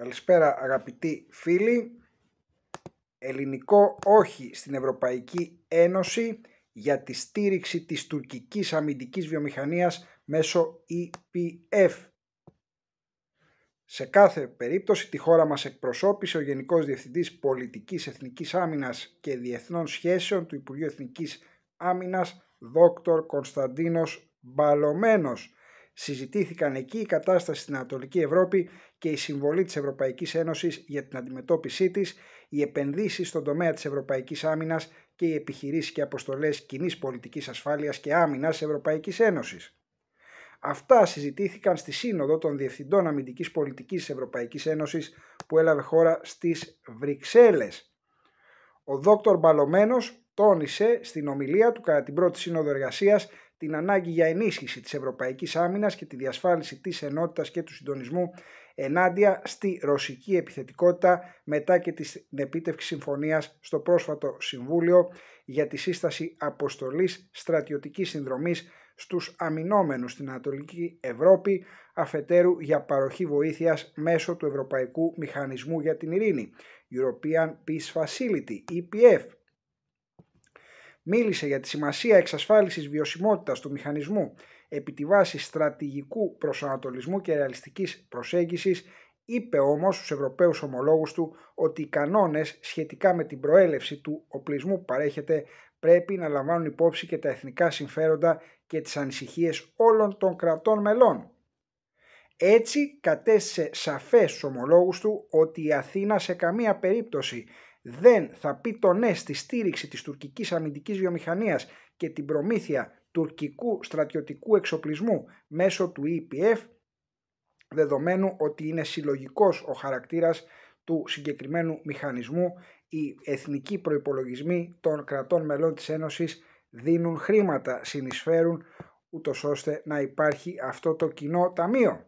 Καλησπέρα αγαπητοί φίλοι. Ελληνικό όχι στην Ευρωπαϊκή Ένωση για τη στήριξη της τουρκικής αμυντικής βιομηχανίας μέσω EPF. Σε κάθε περίπτωση τη χώρα μας εκπροσώπησε ο Γενικός Διευθυντής Πολιτικής Εθνικής Άμυνας και Διεθνών Σχέσεων του Υπουργείου Εθνικής Άμυνας, Δόκτωρ Κωνσταντίνος Μπαλωμένος, συζητήθηκαν εκεί η κατάσταση στην Ανατολική Ευρώπη και η συμβολή της Ευρωπαϊκής Ένωσης για την αντιμετώπιση της, οι επενδύσεις στον τομέα της Ευρωπαϊκής Άμυνας και οι επιχειρήσεις και αποστολές κοινής πολιτικής ασφάλειας και άμυνας Ευρωπαϊκής Ένωσης. Αυτά συζητήθηκαν στη Σύνοδο των Διευθυντών Αμυντικής Πολιτικής της Ευρωπαϊκής Ένωσης που έλαβε χώρα στις Βρυξέλλες. Ο Δ. Μπαλωμένος τόνισε στην ομιλία του κατά την πρώτη Σύνοδο Εργασίας την ανάγκη για ενίσχυση της ευρωπαϊκής άμυνας και τη διασφάλιση της ενότητας και του συντονισμού ενάντια στη ρωσική επιθετικότητα μετά και την επίτευξη συμφωνίας στο πρόσφατο Συμβούλιο για τη σύσταση αποστολής στρατιωτικής συνδρομής στους αμυνόμενους στην Ανατολική Ευρώπη αφετέρου για παροχή βοήθειας μέσω του Ευρωπαϊκού Μηχανισμού για την Ειρήνη European Peace Facility, EPF, μίλησε για τη σημασία εξασφάλισης βιωσιμότητας του μηχανισμού επί τη βάση στρατηγικού προσανατολισμού και ρεαλιστικής προσέγγισης, είπε όμως στους Ευρωπαίους ομολόγους του ότι οι κανόνες σχετικά με την προέλευση του οπλισμού που παρέχεται πρέπει να λαμβάνουν υπόψη και τα εθνικά συμφέροντα και τις ανησυχίες όλων των κρατών μελών. Έτσι κατέστησε σαφές στους ομολόγους του ότι η Αθήνα σε καμία περίπτωση δεν θα πει το ναι στη στήριξη της τουρκικής αμυντικής βιομηχανίας και την προμήθεια τουρκικού στρατιωτικού εξοπλισμού μέσω του EPF, δεδομένου ότι είναι συλλογικός ο χαρακτήρας του συγκεκριμένου μηχανισμού, οι εθνικοί προϋπολογισμοί των κρατών μελών της Ένωσης δίνουν χρήματα, συνεισφέρουν ούτως ώστε να υπάρχει αυτό το κοινό ταμείο.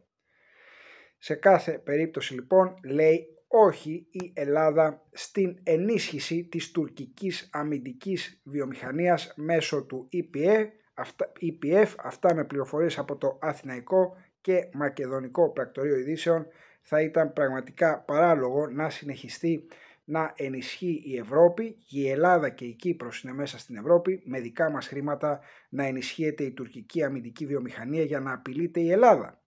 Σε κάθε περίπτωση λοιπόν λέει όχι η Ελλάδα στην ενίσχυση της τουρκικής αμυντικής βιομηχανίας μέσω του EPA, αυτά, EPF, αυτά με πληροφορίες από το Αθηναϊκό και Μακεδονικό Πρακτορείο Ειδήσεων, θα ήταν πραγματικά παράλογο να συνεχιστεί να ενισχύει η Ευρώπη, η Ελλάδα και η Κύπρος είναι μέσα στην Ευρώπη, με δικά μας χρήματα να ενισχύεται η τουρκική αμυντική βιομηχανία για να απειλείται η Ελλάδα.